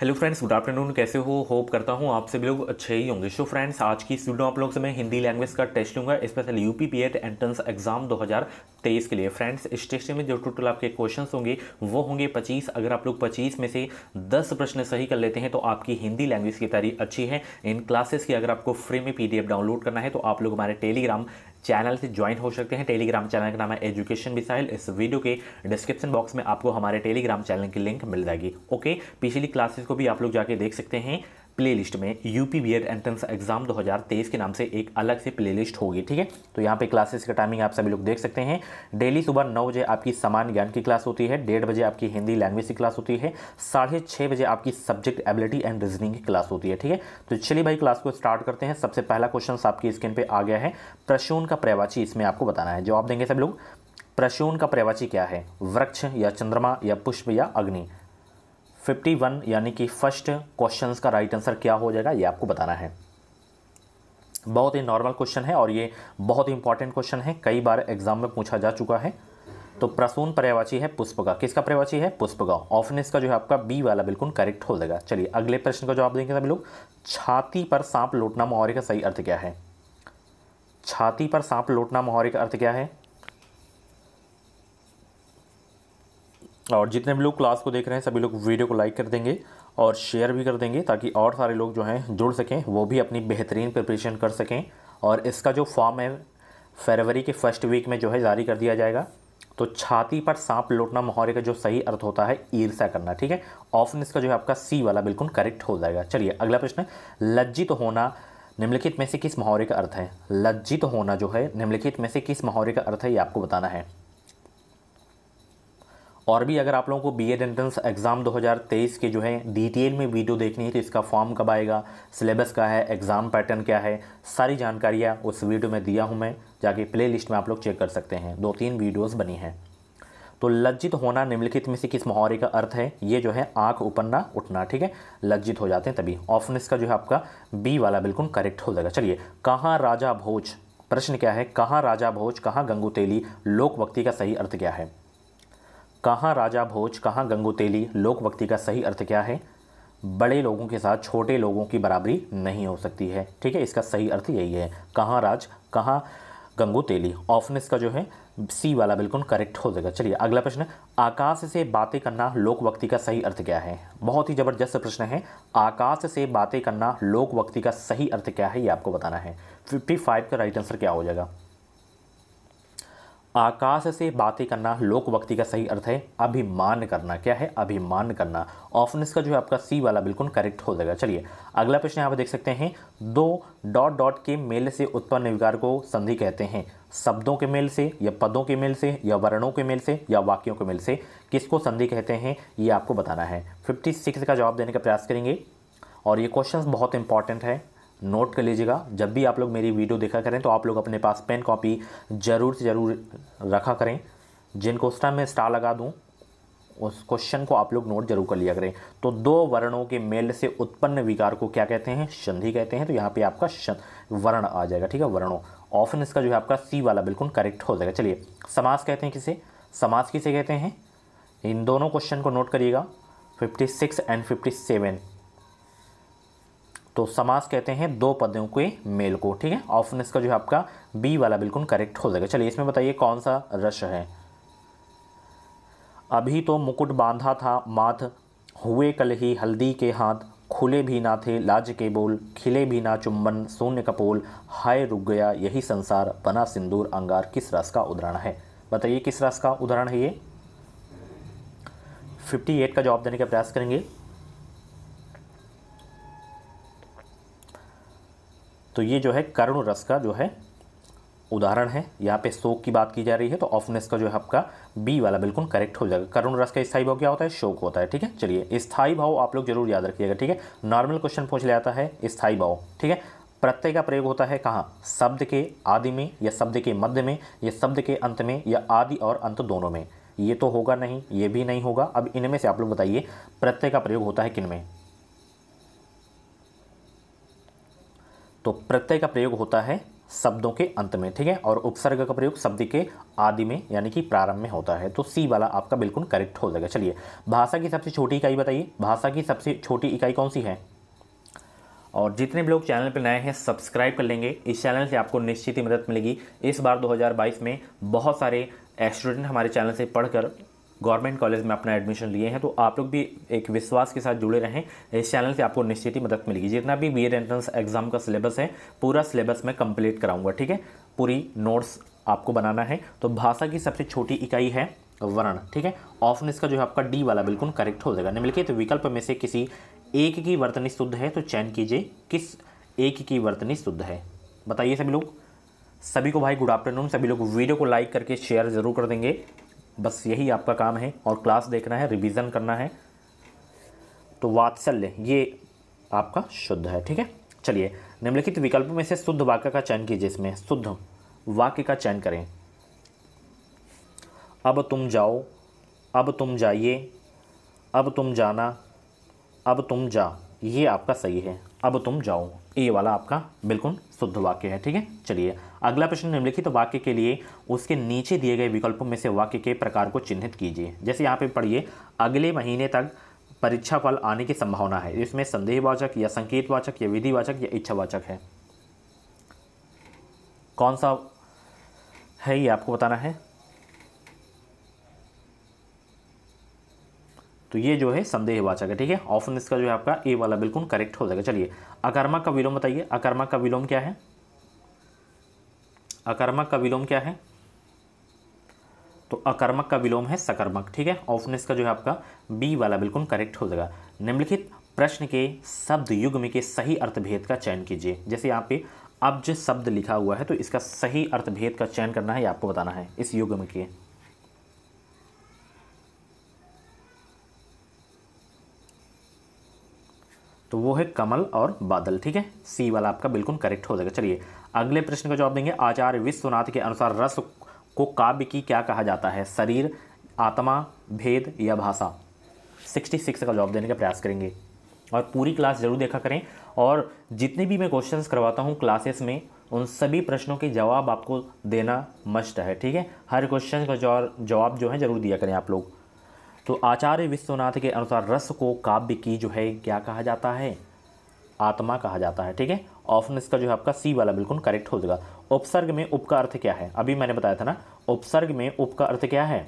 hello friends good afternoon कैसे हो hope करता हूँ आप सभी लोग अच्छे ही होंगे सो फ्रेंड्स आज की स्टूडियो आप लोग से मैं हिंदी लैंग्वेज का टेस्ट लूँगा special U P P ed entrance exam 2023 के लिए फ्रेंड्स इस टेस्ट में जो टोटल आपके क्वेश्चंस होंगे वो होंगे 25 अगर आप लोग 25 में से 10 प्रश्न सही कर लेते हैं तो आपकी हिंदी लैंग्वेज की तैयारी अच्छी है इन क्लासेस की अगर आपको फ्री में पी डाउनलोड करना है तो आप लोग हमारे टेलीग्राम चैनल से ज्वाइन हो सकते हैं टेलीग्राम चैनल का नाम है एजुकेशन मिसाइल इस वीडियो के डिस्क्रिप्शन बॉक्स में आपको हमारे टेलीग्राम चैनल की लिंक मिल जाएगी ओके पिछली क्लासेस को भी आप लोग जाके देख सकते हैं प्लेलिस्ट में UP B ed entrance exam 2023 के नाम से एक अलग से प्लेलिस्ट होगी ठीक है तो यहाँ पे क्लासेस का टाइमिंग आप सभी लोग देख सकते हैं डेली सुबह नौ बजे आपकी सामान्य ज्ञान की क्लास होती है डेढ़ बजे आपकी हिंदी लैंग्वेज की क्लास होती है साढ़े छः बजे आपकी सब्जेक्ट एबिलिटी एंड रीजनिंग की क्लास होती है ठीक है तो चलिए भाई क्लास को स्टार्ट करते हैं सबसे पहला क्वेश्चन आपकी स्क्रीन पर आ गया है प्रशून का प्रवाची इसमें आपको बताना है जवाब देंगे सब लोग प्रशून का प्रवाची क्या है वृक्ष या चंद्रमा या पुष्प या अग्नि 51 यानी कि फर्स्ट क्वेश्चन का राइट आंसर क्या हो जाएगा ये आपको बताना है बहुत ही नॉर्मल क्वेश्चन है और ये बहुत ही इंपॉर्टेंट क्वेश्चन है कई बार एग्जाम में पूछा जा चुका है तो प्रसून पर्यावाची है पुष्पगा किसका पर्यावाची है पुष्पगा ऑफनेस का जो है आपका बी वाला बिल्कुल करेक्ट हो जाएगा चलिए अगले प्रश्न का जवाब देंगे सभी लोग छाती पर सांप लौटना मुहावरे का सही अर्थ क्या है छाती पर सांप लौटना मुहावरे का अर्थ क्या है और जितने भी लोग क्लास को देख रहे हैं सभी लोग वीडियो को लाइक कर देंगे और शेयर भी कर देंगे ताकि और सारे लोग जो हैं जुड़ सकें वो भी अपनी बेहतरीन प्रिपरेशन कर सकें और इसका जो फॉर्म है फरवरी के फर्स्ट वीक में जो है जारी कर दिया जाएगा तो छाती पर सांप लौटना मोहरे का जो सही अर्थ होता है ईर्षा करना ठीक है ऑप्शन इसका जो है आपका सी वाला बिल्कुल करेक्ट हो जाएगा चलिए अगला प्रश्न लज्जित तो होना निम्नलिखित में से किस मोहरे का अर्थ है लज्जित तो होना जो है निम्नलिखित में से किस मोहरे का अर्थ है ये आपको बताना है और भी अगर आप लोगों को बी एड एंट्रेंस एग्ज़ाम 2023 के जो है डिटेल में वीडियो देखनी है तो इसका फॉर्म कब आएगा सिलेबस का है एग्ज़ाम पैटर्न क्या है सारी जानकारियाँ उस वीडियो में दिया हूँ मैं जाके प्ले लिस्ट में आप लोग चेक कर सकते हैं दो तीन वीडियोज़ बनी हैं तो लज्जित होना निम्नलिखित में से किस मुहावरे का अर्थ है ये जो है आँख उपन्ना उठना ठीक है लज्जित हो जाते हैं तभी ऑफनेस का जो है आपका बी वाला बिल्कुल करेक्ट हो जाएगा चलिए कहाँ राजा भोज प्रश्न क्या है कहाँ राजा भोज कहाँ गंगू तेली लोक वक्ति का सही अर्थ क्या है कहाँ राजा भोज कहाँ गंगोतेली लोकभक्ति का सही अर्थ क्या है बड़े लोगों के साथ छोटे लोगों की बराबरी नहीं हो सकती है ठीक है इसका सही अर्थ यही है कहाँ राज कहाँ गंगू तेली ऑफनेस का जो है सी वाला बिल्कुल करेक्ट हो जाएगा चलिए अगला प्रश्न आकाश से बातें करना लोकवक्ति का सही अर्थ क्या है बहुत ही ज़बरदस्त प्रश्न है आकाश से बातें करना लोकवक्ति का सही अर्थ क्या है ये आपको बताना है फिफ्टी फाइव का राइट आंसर क्या हो जाएगा आकाश से बातें करना लोक वक्ति का सही अर्थ है अभिमान करना क्या है अभिमान करना ऑफनेस का जो है आपका सी वाला बिल्कुल करेक्ट हो जाएगा चलिए अगला प्रश्न यहाँ पर देख सकते हैं दो डॉट डॉट के मेल से उत्पन्न विकार को संधि कहते हैं शब्दों के मेल से या पदों के मेल से या वर्णों के मेल से या वाक्यों के मेल से किसको संधि कहते हैं ये आपको बताना है फिफ्टी सिक्स का जवाब देने का प्रयास करेंगे और ये क्वेश्चन बहुत इंपॉर्टेंट है नोट कर लीजिएगा जब भी आप लोग मेरी वीडियो देखा करें तो आप लोग अपने पास पेन कॉपी ज़रूर से ज़रूर रखा करें जिन क्वेश्चन में स्टार लगा दूँ उस क्वेश्चन को आप लोग नोट जरूर कर लिया करें तो दो वर्णों के मेल से उत्पन्न विकार को क्या कहते हैं संधि कहते हैं तो यहाँ पे आपका वर्ण आ जाएगा ठीक है वर्णों ऑप्शन इसका जो है आपका सी वाला बिल्कुल करेक्ट हो जाएगा चलिए समास कहते हैं किसे समास किसे कहते हैं इन दोनों क्वेश्चन को नोट करिएगा फिफ्टी एंड फिफ्टी तो समास कहते हैं दो पदों के मेल को ठीक है ऑप्शन इसका जो है आपका बी वाला बिल्कुल करेक्ट हो जाएगा चलिए इसमें बताइए कौन सा रस है अभी तो मुकुट बांधा था माथ हुए कल ही हल्दी के हाथ खुले भी ना थे लाज के बोल खिले भी ना चुंबन शून्य कपोल हाय रुक गया यही संसार बना सिंदूर अंगार किस रस का उदाहरण है बताइए किस रस का उदाहरण है ये 58 का जवाब देने का प्रयास करेंगे तो ये जो है करुण रस का जो है उदाहरण है यहाँ पे शोक की बात की जा रही है तो ऑफनेस का जो है आपका बी वाला बिल्कुल करेक्ट हो जाएगा करुण रस का स्थाई भाव क्या होता है शोक होता है ठीक है चलिए स्थाई भाव आप लोग जरूर याद रखिएगा ठीक है नॉर्मल क्वेश्चन पूछ लिया जाता है स्थायी भाव ठीक है प्रत्यय का प्रयोग होता है कहाँ शब्द के आदि में या शब्द के मध्य में या शब्द के अंत में या आदि और अंत दोनों में ये तो होगा नहीं ये भी नहीं होगा अब इनमें से आप लोग बताइए प्रत्यय का प्रयोग होता है किन में तो प्रत्यय का प्रयोग होता है शब्दों के अंत में ठीक है और उपसर्ग का प्रयोग शब्द के आदि में यानी कि प्रारंभ में होता है तो सी वाला आपका बिल्कुल करेक्ट हो जाएगा चलिए भाषा की सबसे छोटी इकाई बताइए भाषा की सबसे छोटी इकाई कौन सी है और जितने भी लोग चैनल पर नए हैं सब्सक्राइब कर लेंगे इस चैनल से आपको निश्चित ही मदद मिलेगी इस बार 2022 में बहुत सारे स्टूडेंट हमारे चैनल से पढ़कर गवर्नमेंट कॉलेज में अपना एडमिशन लिए हैं तो आप लोग भी एक विश्वास के साथ जुड़े रहें इस चैनल से आपको निश्चित ही मदद मिलेगी जितना भी बी एंट्रेंस एग्जाम का सिलेबस है पूरा सिलेबस मैं कंप्लीट कराऊंगा ठीक है पूरी नोट्स आपको बनाना है तो भाषा की सबसे छोटी इकाई है वर्ण ठीक है ऑप्शन इसका जो है आपका डी वाला बिल्कुल करेक्ट हो जाएगा निम्नलिखित तो विकल्प में से किसी एक की वर्तनी शुद्ध है तो चयन कीजिए किस एक की वर्तनी शुद्ध है बताइए सभी लोग सभी को भाई गुड आफ्टरनून सभी लोग वीडियो को लाइक करके शेयर जरूर कर देंगे बस यही आपका काम है और क्लास देखना है रिवीजन करना है तो वात्सल्य ये आपका शुद्ध है ठीक है चलिए निम्नलिखित विकल्प में से शुद्ध वाक्य का चयन कीजिए इसमें शुद्ध वाक्य का चयन करें अब तुम जाओ अब तुम जाइए अब तुम जाना अब तुम जा ये आपका सही है अब तुम जाओ ये वाला आपका बिल्कुल शुद्ध वाक्य है ठीक है चलिए अगला प्रश्न निम्नलिखित वाक्य के लिए उसके नीचे दिए गए विकल्पों में से वाक्य के प्रकार को चिन्हित कीजिए जैसे यहाँ पे पढ़िए अगले महीने तक परीक्षा फल आने की संभावना है इसमें संदेहवाचक या संकेतवाचक या विधिवाचक या इच्छावाचक है कौन सा है ये आपको बताना है तो ये जो है संदेहवाचक है ठीक है ऑप्शन इसका जो है आपका ए वाला बिल्कुल करेक्ट हो जाएगा चलिए अकर्मा का विलोम बताइए अकर्मा का विलोम क्या है अकर्मक का विलोम क्या है तो अकर्मक का विलोम है सकर्मक ठीक है ऑफनेस का जो है आपका बी वाला बिल्कुल करेक्ट हो जाएगा निम्नलिखित प्रश्न के शब्द युग्म के सही अर्थभेद का चयन कीजिए जैसे यहाँ पे अब्ज शब्द लिखा हुआ है तो इसका सही अर्थभेद का चयन करना है या आपको बताना है इस युग्म के तो वो है कमल और बादल ठीक है सी वाला आपका बिल्कुल करेक्ट हो जाएगा चलिए अगले प्रश्न का जवाब देंगे आचार्य विश्वनाथ के अनुसार रस को काव्य की क्या कहा जाता है शरीर आत्मा भेद या भाषा 66 का जवाब देने का प्रयास करेंगे और पूरी क्लास जरूर देखा करें और जितने भी मैं क्वेश्चंस करवाता हूँ क्लासेस में उन सभी प्रश्नों के जवाब आपको देना मस्ट है ठीक है हर क्वेश्चन का जवाब जो है ज़रूर दिया करें आप लोग तो आचार्य विश्वनाथ के अनुसार रस को काव्य की जो है क्या कहा जाता है आत्मा कहा जाता है ठीक है ऑप्शन इसका जो है आपका सी वाला बिल्कुल करेक्ट हो जाएगा उपसर्ग में उप का अर्थ क्या है अभी मैंने बताया था ना उपसर्ग में उप का अर्थ क्या है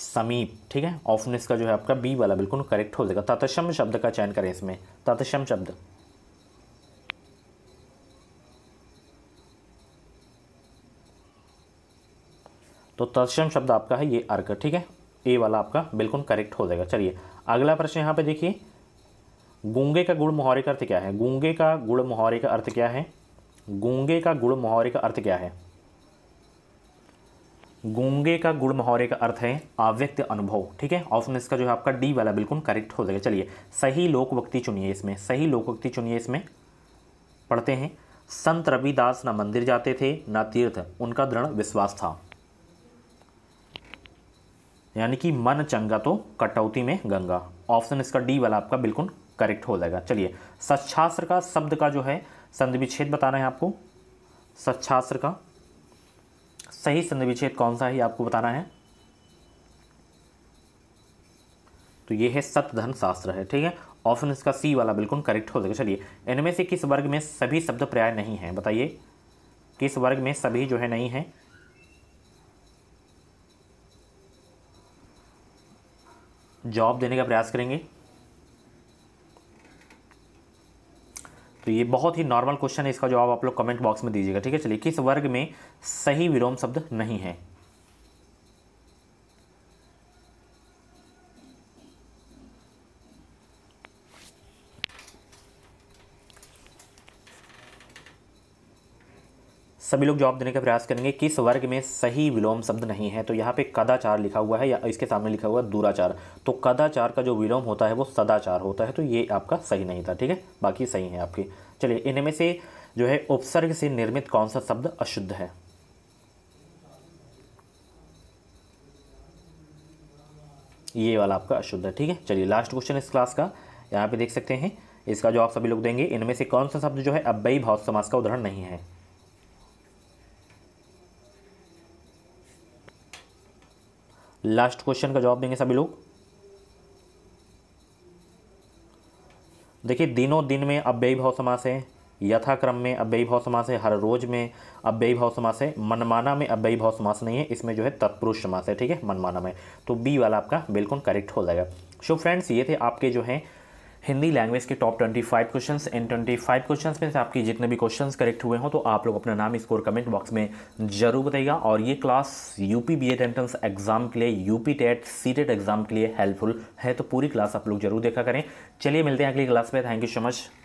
समीप ठीक है ऑप्शन इसका जो है आपका बी वाला बिल्कुल करेक्ट हो जाएगा तत्सम शब्द का चयन करें इसमें तत्सम शब्द तो तत्सम शब्द आपका है ये अर्घ ठीक है ए वाला आपका बिल्कुल करेक्ट हो जाएगा चलिए अगला प्रश्न यहाँ पे देखिए गूंगे का गुड़ मुहावरे का अर्थ क्या है गूंगे का गुड़ मुहावरे का अर्थ क्या है गूंगे का गुड़ मुहावरे का अर्थ क्या है गूंगे का गुड़ मुहावरे का अर्थ है अव्यक्त अनुभव ठीक है ऑप्शन इसका जो है आपका डी वाला बिल्कुल करेक्ट हो जाएगा चलिए सही लोकवक्ति चुनिए इसमें सही लोकवक्ति चुनिए इसमें पढ़ते हैं संत रविदास ना मंदिर जाते थे ना तीर्थ उनका दृढ़ विश्वास था यानी कि मन चंगा तो कटौती में गंगा ऑप्शन इसका डी वाला आपका बिल्कुल करेक्ट हो जाएगा चलिए सच्छास्त्र का शब्द का जो है संधि विच्छेद बताना है आपको सच्छास्त्र का सही संधि विच्छेद कौन सा है आपको बताना है तो ये है सतधन शास्त्र है ठीक है ऑप्शन इसका सी वाला बिल्कुल करेक्ट हो जाएगा चलिए इनमें से किस वर्ग में सभी शब्द पर्याय नहीं है बताइए किस वर्ग में सभी जो है नहीं है जॉब देने का प्रयास करेंगे तो ये बहुत ही नॉर्मल क्वेश्चन है इसका जवाब आप लोग कमेंट बॉक्स में दीजिएगा ठीक है चलिए किस वर्ग में सही विरोम शब्द नहीं है सभी लोग जवाब देने का प्रयास करेंगे किस वर्ग में सही विलोम शब्द नहीं है तो यहाँ पे कदाचार लिखा हुआ है या इसके सामने लिखा हुआ है दूराचार तो कदाचार का जो विलोम होता है वो सदाचार होता है तो ये आपका सही नहीं था ठीक है बाकी सही है आपके चलिए इनमें से जो है उपसर्ग से निर्मित कौन सा शब्द अशुद्ध है ये वाला आपका अशुद्ध है ठीक है चलिए लास्ट क्वेश्चन इस क्लास का यहाँ पे देख सकते हैं इसका जवाब सभी लोग देंगे इनमें से कौन सा शब्द जो है अब्बई भाव समाज का उदाहरण नहीं है लास्ट क्वेश्चन का जवाब देंगे सभी लोग देखिए दिनों दिन में अव्ययी भाव समास है यथाक्रम में अव्ययी भाव समास है हर रोज में अव्ययी भाव समास है मनमाना में अव्ययी भाव समास नहीं है इसमें जो है तत्पुरुष समास है ठीक है मनमाना में तो बी वाला आपका बिल्कुल करेक्ट हो जाएगा सो फ्रेंड्स ये थे आपके जो हैं हिंदी लैंग्वेज के टॉप ट्वेंटी क्वेश्चन क्वेश्चंस इन फाइव क्वेश्चन में से आपके जितने भी क्वेश्चन करेक्ट हुए हों तो आप लोग अपना नाम स्कोर कमेंट बॉक्स में जरूर बताइएगा और ये class UP B ed entrance exam के लिए UP TET C TET exam के लिए हेल्पफुल है तो पूरी क्लास आप लोग जरूर देखा करें चलिए मिलते हैं अगली क्लास में थैंक यू सो मच